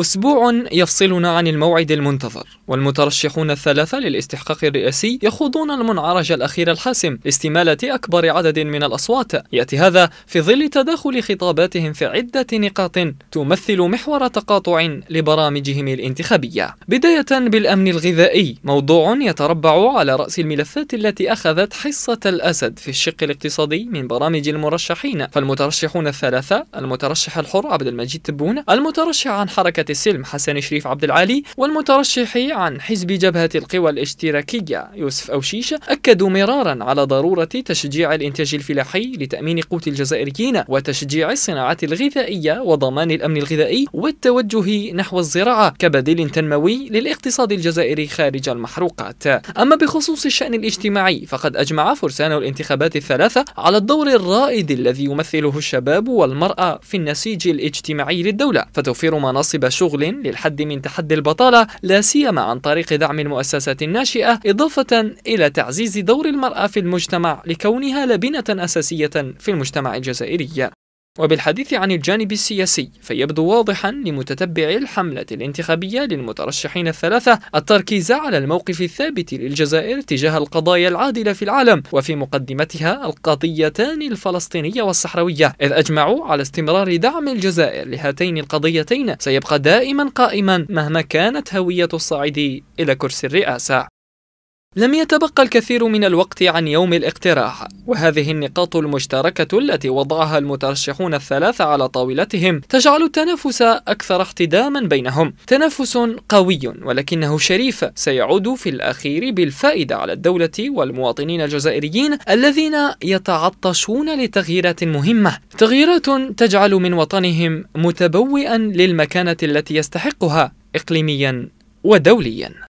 أسبوع يفصلنا عن الموعد المنتظر والمترشحون الثلاثة للاستحقاق الرئاسي يخوضون المنعرج الأخير الحاسم لاستمالة أكبر عدد من الأصوات يأتي هذا في ظل تداخل خطاباتهم في عدة نقاط تمثل محور تقاطع لبرامجهم الانتخابية بداية بالأمن الغذائي موضوع يتربع على رأس الملفات التي أخذت حصة الأسد في الشق الاقتصادي من برامج المرشحين فالمترشحون الثلاثة المترشح الحر عبد المجيد تبون المترشح عن حركة السلم حسن شريف عبد العالي والمترشح عن حزب جبهة القوى الاشتراكية يوسف أوشيش أكدوا مرارا على ضرورة تشجيع الإنتاج الفلاحي لتأمين قوت الجزائريين وتشجيع الصناعات الغذائية وضمان الأمن الغذائي والتوجه نحو الزراعة كبديل تنموي للاقتصاد الجزائري خارج المحروقات أما بخصوص الشأن الاجتماعي فقد أجمع فرسان الانتخابات الثلاثة على الدور الرائد الذي يمثله الشباب والمرأة في النسيج الاجتماعي للدولة فتوفير مناصب شغل للحد من تحدي البطالة لا سيما عن طريق دعم المؤسسات الناشئة إضافة إلى تعزيز دور المرأة في المجتمع لكونها لبنة أساسية في المجتمع الجزائري وبالحديث عن الجانب السياسي فيبدو واضحا لمتتبعي الحملة الانتخابية للمترشحين الثلاثة التركيز على الموقف الثابت للجزائر تجاه القضايا العادلة في العالم وفي مقدمتها القضيتان الفلسطينية والصحراوية إذ أجمعوا على استمرار دعم الجزائر لهاتين القضيتين سيبقى دائما قائما مهما كانت هوية الصاعد إلى كرسي الرئاسة لم يتبقى الكثير من الوقت عن يوم الاقتراح وهذه النقاط المشتركة التي وضعها المترشحون الثلاثة على طاولتهم تجعل التنافس أكثر احتداما بينهم تنافس قوي ولكنه شريف سيعود في الأخير بالفائدة على الدولة والمواطنين الجزائريين الذين يتعطشون لتغييرات مهمة تغييرات تجعل من وطنهم متبوئا للمكانة التي يستحقها إقليميا ودوليا